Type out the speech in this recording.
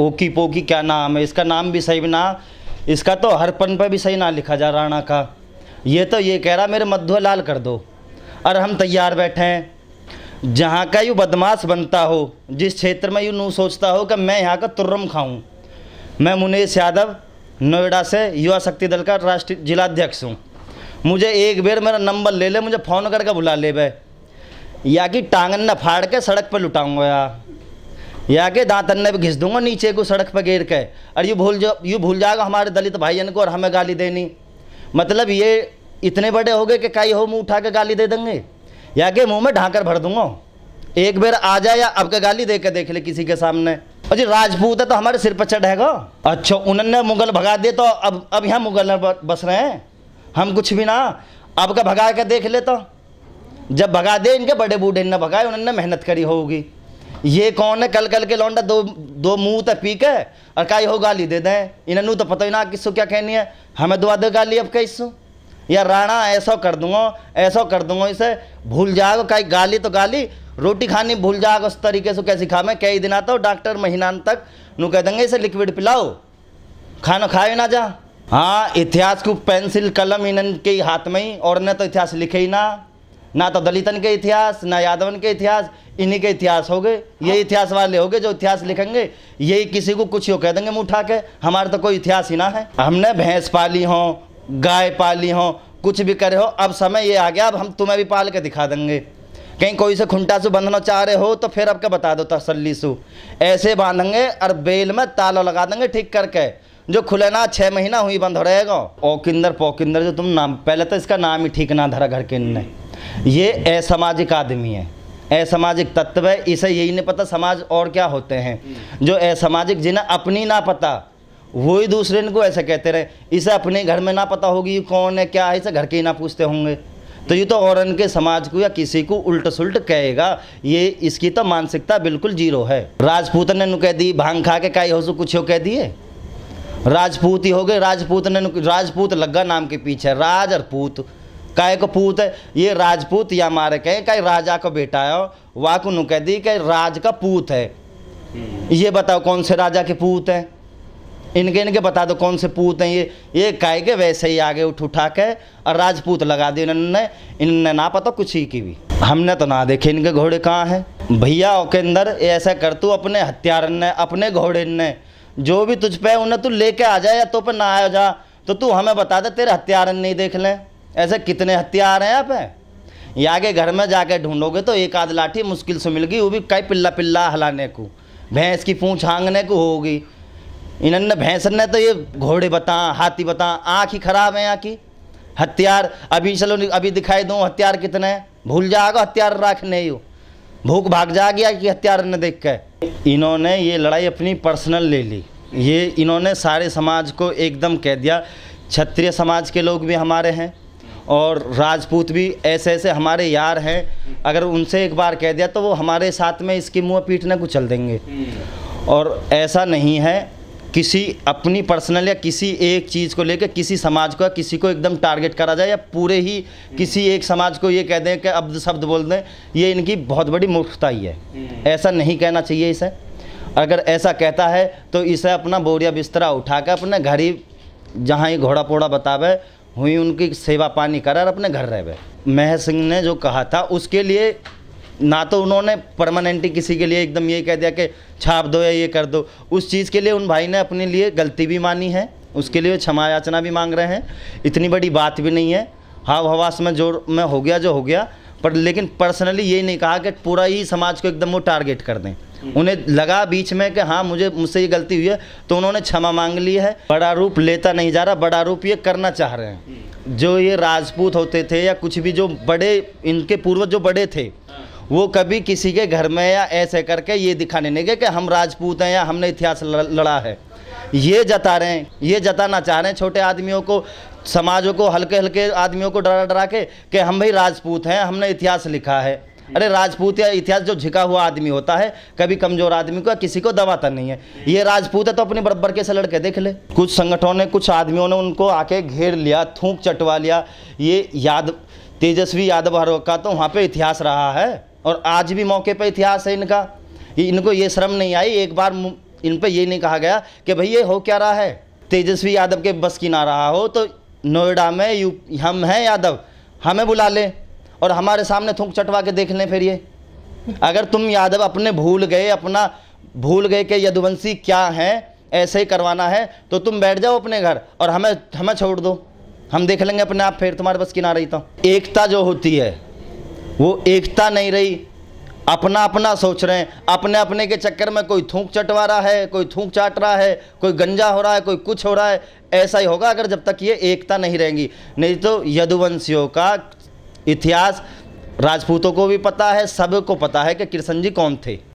ओकी poke क्या नाम है इसका नाम भी सही ना इसका तो हर पन पर भी सही ना लिखा जा राणा का ये तो ये कह रहा मेरे मध्य लाल कर दो और हम तैयार बैठे हैं जहाँ का यूँ बदमाश बनता हो जिस क्षेत्र में यूँ नू सोचता हो कि मैं यहाँ का तुर्रम खाऊँ मैं मुनेश यादव नोएडा से युवा शक्ति दल का राष्ट्रीय जिलाध्यक्ष हूँ मुझे एक बेर मेरा नंबर ले ले मुझे फ़ोन करके बुला ले भाई या कि टांगन न फाड़ के सड़क पर लुटाऊँगा यार या के दांतन में घिस दूंगा नीचे को सड़क पर गिर के और यू भूल जा यू भूल जाएगा हमारे दलित भाइयन को और हमें गाली देनी मतलब ये इतने बड़े हो गए कि कई हो मुँह उठा के गाली दे देंगे या के मुँह में ढाकर भर दूंगा एक बार आ जाए या अब गाली दे के देख ले किसी के सामने और जी राजपूत है तो हमारे सिर पर चढ़ेगा अच्छा उन्होंने मुगल भगा दिए तो अब अब यहाँ मुगल बस रहे हैं हम कुछ भी ना अब का भगा के देख ले तो जब भगा दे इनके बड़े बूढ़े ने भगाए उन्होंने मेहनत करी होगी ये कौन है कल कल के लौंडा दो दो मुंह तो पी के और का हो गाली दे दें इन्हें तो पता ही ना किसो क्या कहनी है हमें दुआ दे गाली अब कैसो या राणा ऐसा कर दूंगा ऐसा कर दूंगा इसे भूल जाओ का गाली तो गाली रोटी खानी भूल जाओ उस तरीके से कैसे खा मैं कई दिन आता हूँ डॉक्टर महीनान तक नू कह देंगे इसे लिक्विड पिलाओ खाना खाए ना जा हाँ इतिहास को पेंसिल कलम इन के हाथ में ही और न तो इतिहास लिखे ही ना ना तो दलितन के इतिहास ना यादवन के इतिहास इन्हीं के इतिहास हो गए ये इतिहास वाले हो गए जो इतिहास लिखेंगे यही किसी को कुछ यो कह देंगे मुँह उठा के हमारा तो कोई इतिहास ही ना है हमने भैंस पाली हो गाय पाली हो कुछ भी करे हो अब समय ये आ गया अब हम तुम्हें भी पाल के दिखा देंगे कहीं कोई से खुंटा सु बंधना चाह रहे हो तो फिर आपके बता दो तसली सु ऐसे बांधेंगे और बेल में ताला लगा देंगे ठीक करके जो खुले ना छः महीना हुई बंद हो रहेगा ओकिंदर पोकिंदर जो तुम नाम पहले तो इसका नाम ही ठीक ना धरा घर के ने ये असामाजिक आदमी है असामाजिक तत्व है इसे यही नहीं पता समाज और क्या होते हैं जो असामाजिक जिन्हें अपनी ना पता वो ही दूसरे इनको ऐसे कहते रहे इसे अपने घर में ना पता होगी कौन है क्या है इसे घर के ही ना पूछते होंगे तो ये तो और के समाज को या किसी को उल्ट सुल्ट कहेगा ये इसकी तो मानसिकता बिल्कुल जीरो है राजपूत ने नु कह दी भांग खा के काई हो सो कुछ हो कह दिए राजपूत ही हो गए राजपूत ने राजपूत लगा नाम के पीछे राज और पूत काय को पूत है ये राजपूत या मारे कहे कहीं राजा का बेटा है वाकु नु कह दी कहीं राज का पूत है हम्म। ये बताओ कौन से राजा के पूत हैं इनके इनके बता दो कौन से पूत हैं ये ये काय के वैसे ही आगे उठ उठा के और राजपूत लगा दिए इन्होंने इन्होंने ना पता कुछ ही की भी हमने तो ना देखे इनके घोड़े कहाँ हैं भैया ओके अंदर ऐसा कर तू अपने हथियार ने अपने घोड़े ने जो भी तुझ पे उन्हें तू लेके आ जाए या तो पे ना आ जा तो तू हमें बता दे तेरे हथियार नहीं देख लें ऐसे कितने हथियार हैं आप है? यहाँ के घर में जाके ढूंढोगे तो एक आध लाठी मुश्किल से मिल गई वो भी कई पिल्ला पिल्ला हलाने को भैंस की पूँछ हांगने को होगी इन्होंने भैंस ने तो ये घोड़े बता हाथी बता आँख ही खराब है यहाँ की हथियार अभी चलो अभी दिखाई दूँ हथियार कितने भूल जाएगा हथियार रख नहीं हो भूख भाग जा गया कि हथियार ने देख के इन्होंने ये लड़ाई अपनी पर्सनल ले ली ये इन्होंने सारे समाज को एकदम कह दिया क्षत्रिय समाज के लोग भी हमारे हैं और राजपूत भी ऐसे ऐसे हमारे यार हैं अगर उनसे एक बार कह दिया तो वो हमारे साथ में इसकी मुँह पीटने को चल देंगे और ऐसा नहीं है किसी अपनी पर्सनल या किसी एक चीज़ को लेकर किसी समाज का किसी को एकदम टारगेट करा जाए या पूरे ही किसी एक समाज को ये कह दें कि अब्द शब्द बोल दें ये इनकी बहुत बड़ी ही है ऐसा नहीं कहना चाहिए इसे अगर ऐसा कहता है तो इसे अपना बोरिया बिस्तरा उठा कर अपने घर ही जहाँ ही घोड़ा पोड़ा बतावे हुई उनकी सेवा पानी करा और अपने घर रह गए महेश सिंह ने जो कहा था उसके लिए ना तो उन्होंने परमानेंटली किसी के लिए एकदम ये कह दिया कि छाप दो या ये कर दो उस चीज़ के लिए उन भाई ने अपने लिए गलती भी मानी है उसके लिए क्षमा याचना भी मांग रहे हैं इतनी बड़ी बात भी नहीं है हाव हवास में जो में हो गया जो हो गया पर लेकिन पर्सनली ये नहीं कहा कि पूरा ही समाज को एकदम वो टारगेट कर दें उन्हें लगा बीच में कि हाँ मुझे मुझसे ये गलती हुई है तो उन्होंने क्षमा मांग ली है बड़ा रूप लेता नहीं जा रहा बड़ा रूप ये करना चाह रहे हैं जो ये राजपूत होते थे या कुछ भी जो बड़े इनके पूर्वज जो बड़े थे वो कभी किसी के घर में या ऐसे करके ये दिखाने नहीं गए कि हम राजपूत हैं या हमने इतिहास लड़ा है ये जता रहे हैं ये जताना चाह रहे हैं छोटे आदमियों को समाजों को हल्के हल्के आदमियों को डरा डरा के कि हम भाई राजपूत हैं हमने इतिहास लिखा है अरे राजपूत या इतिहास जो झिका हुआ आदमी होता है कभी कमजोर आदमी को किसी को दबाता तो नहीं है ये राजपूत है तो अपने बरबर के से लड़के देख ले कुछ संगठनों ने कुछ आदमियों ने उनको आके घेर लिया थूक चटवा लिया ये याद तेजस्वी यादव हरो का तो वहाँ पे इतिहास रहा है और आज भी मौके पर इतिहास है इनका इनको ये शर्म नहीं आई एक बार इन पर ये नहीं कहा गया कि भाई ये हो क्या रहा है तेजस्वी यादव के बस की ना रहा हो तो नोएडा में यू हम हैं यादव हमें बुला लें और हमारे सामने थूक चटवा के देख लें फिर ये अगर तुम यादव अपने भूल गए अपना भूल गए कि यदुवंशी क्या हैं ऐसे ही करवाना है तो तुम बैठ जाओ अपने घर और हमें हमें छोड़ दो हम देख लेंगे अपने आप फिर तुम्हारे बस की ना रही तो एकता जो होती है वो एकता नहीं रही अपना अपना सोच रहे हैं अपने अपने के चक्कर में कोई थूक चटवा रहा है कोई थूक चाट रहा है कोई गंजा हो रहा है कोई कुछ हो रहा है ऐसा ही होगा अगर जब तक ये एकता नहीं रहेंगी नहीं तो यदुवंशियों का इतिहास राजपूतों को भी पता है सबको पता है कि कृष्ण जी कौन थे